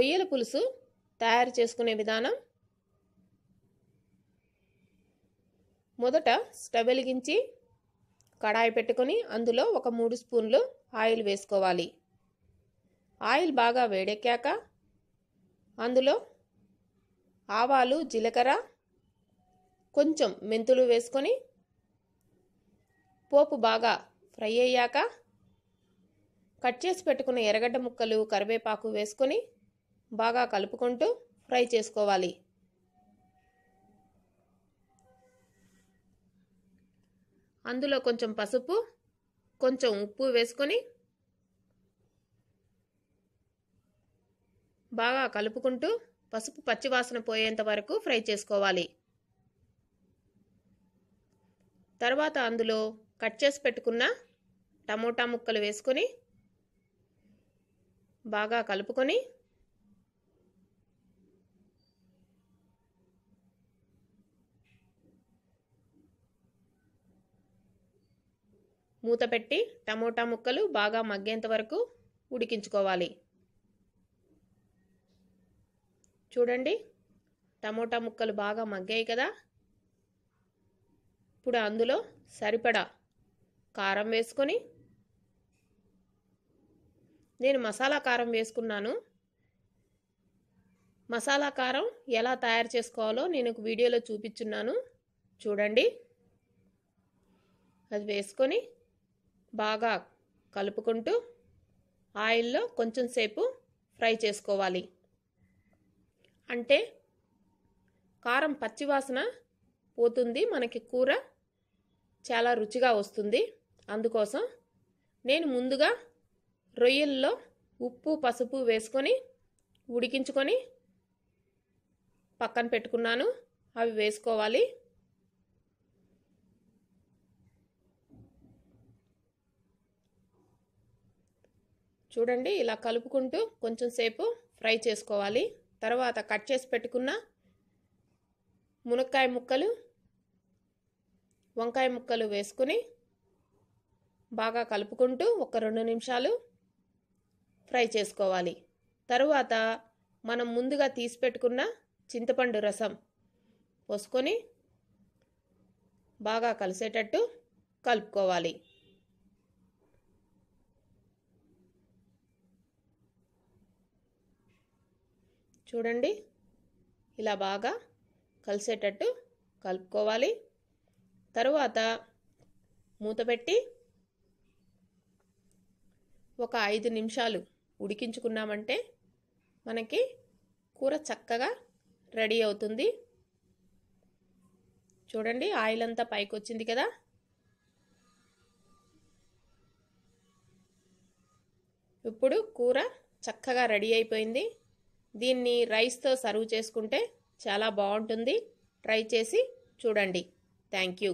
రొయ్యల పులుసు తయారు చేసుకునే విధానం మొదట స్టవ్ వెలిగించి కడాయి పెట్టుకొని అందులో ఒక మూడు స్పూన్లు ఆయిల్ వేసుకోవాలి ఆయిల్ బాగా వేడెక్కాక అందులో ఆవాలు జీలకర్ర కొంచెం మెంతులు వేసుకొని పోపు బాగా ఫ్రై అయ్యాక కట్ చేసి పెట్టుకున్న ఎర్రగడ్డ ముక్కలు కరివేపాకు వేసుకొని బాగా కలుపుకుంటూ ఫ్రై చేసుకోవాలి అందులో కొంచెం పసుపు కొంచెం ఉప్పు వేసుకొని బాగా కలుపుకుంటూ పసుపు పచ్చివాసన పోయేంత వరకు ఫ్రై చేసుకోవాలి తర్వాత అందులో కట్ చేసి పెట్టుకున్న టమోటా ముక్కలు వేసుకొని బాగా కలుపుకొని మూత పెట్టి టమోటా ముక్కలు బాగా మగ్గేంత వరకు ఉడికించుకోవాలి చూడండి టమోటా ముక్కలు బాగా మగ్గాయి కదా ఇప్పుడు అందులో సరిపడా కారం వేసుకొని నేను మసాలా కారం వేసుకున్నాను మసాలా కారం ఎలా తయారు చేసుకోవాలో నేను వీడియోలో చూపించున్నాను చూడండి అది వేసుకొని బాగా కలుపుకుంటూ ఆయిల్లో కొంచెం సేపు ఫ్రై చేసుకోవాలి అంటే కారం పచ్చివాసన పోతుంది మనకి కూర చాలా రుచిగా వస్తుంది అందుకోసం నేను ముందుగా రొయ్యల్లో ఉప్పు పసుపు వేసుకొని ఉడికించుకొని పక్కన పెట్టుకున్నాను అవి వేసుకోవాలి చూడండి ఇలా కలుపుకుంటూ కొంచెం సేపు ఫ్రై చేసుకోవాలి తర్వాత కట్ చేసి పెట్టుకున్న మునక్కాయ ముక్కలు వంకాయ ముక్కలు వేసుకుని బాగా కలుపుకుంటూ ఒక రెండు నిమిషాలు ఫ్రై చేసుకోవాలి తరువాత మనం ముందుగా తీసి పెట్టుకున్న చింతపండు రసం పోసుకొని బాగా కలిసేటట్టు కలుపుకోవాలి చూడండి ఇలా బాగా కలిసేటట్టు కలుపుకోవాలి తరువాత మూతపెట్టి ఒక ఐదు నిమిషాలు ఉడికించుకున్నామంటే మనకి కూర చక్కగా రెడీ అవుతుంది చూడండి ఆయిల్ అంతా పైకి వచ్చింది కదా ఇప్పుడు కూర చక్కగా రెడీ అయిపోయింది దీన్ని రైస్తో సర్వ్ చేసుకుంటే చాలా బాగుంటుంది ట్రై చేసి చూడండి థ్యాంక్ యూ